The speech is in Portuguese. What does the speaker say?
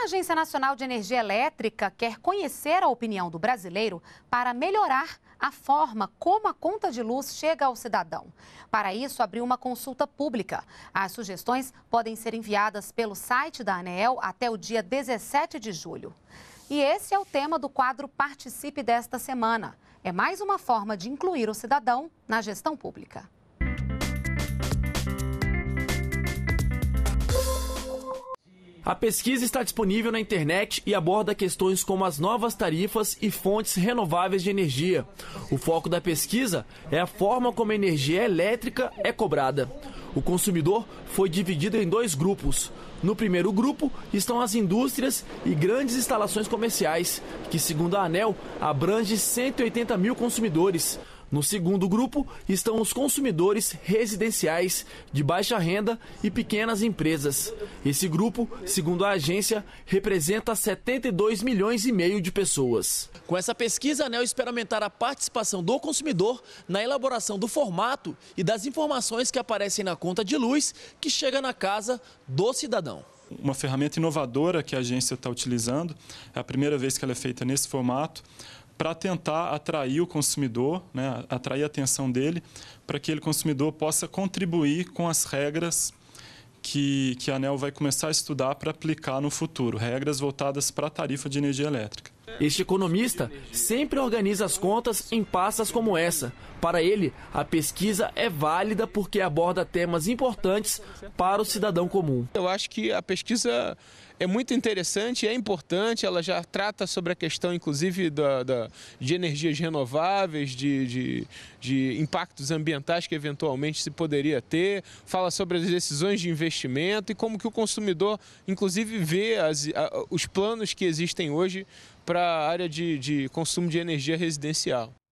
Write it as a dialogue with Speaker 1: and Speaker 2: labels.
Speaker 1: A Agência Nacional de Energia Elétrica quer conhecer a opinião do brasileiro para melhorar a forma como a conta de luz chega ao cidadão. Para isso, abriu uma consulta pública. As sugestões podem ser enviadas pelo site da ANEEL até o dia 17 de julho. E esse é o tema do quadro Participe desta semana. É mais uma forma de incluir o cidadão na gestão pública.
Speaker 2: A pesquisa está disponível na internet e aborda questões como as novas tarifas e fontes renováveis de energia. O foco da pesquisa é a forma como a energia elétrica é cobrada. O consumidor foi dividido em dois grupos. No primeiro grupo estão as indústrias e grandes instalações comerciais, que, segundo a ANEL, abrange 180 mil consumidores. No segundo grupo estão os consumidores residenciais de baixa renda e pequenas empresas. Esse grupo, segundo a agência, representa 72 milhões e meio de pessoas. Com essa pesquisa, a ANEL espera aumentar a participação do consumidor na elaboração do formato e das informações que aparecem na conta de luz que chega na casa do cidadão
Speaker 3: uma ferramenta inovadora que a agência está utilizando. É a primeira vez que ela é feita nesse formato para tentar atrair o consumidor, né, atrair a atenção dele, para que ele consumidor possa contribuir com as regras que, que a ANEL vai começar a estudar para aplicar no futuro,
Speaker 2: regras voltadas para a tarifa de energia elétrica. Este economista sempre organiza as contas em pastas como essa. Para ele, a pesquisa é válida porque aborda
Speaker 4: temas importantes para o cidadão comum. Eu acho que a pesquisa é muito interessante, é importante, ela já trata sobre a questão, inclusive, da, da de energias renováveis, de, de, de, impactos ambientais que eventualmente se poderia ter, fala sobre as decisões de investimento e como que o consumidor, inclusive, vê as, a, os planos que existem hoje para a área de, de consumo de energia residencial.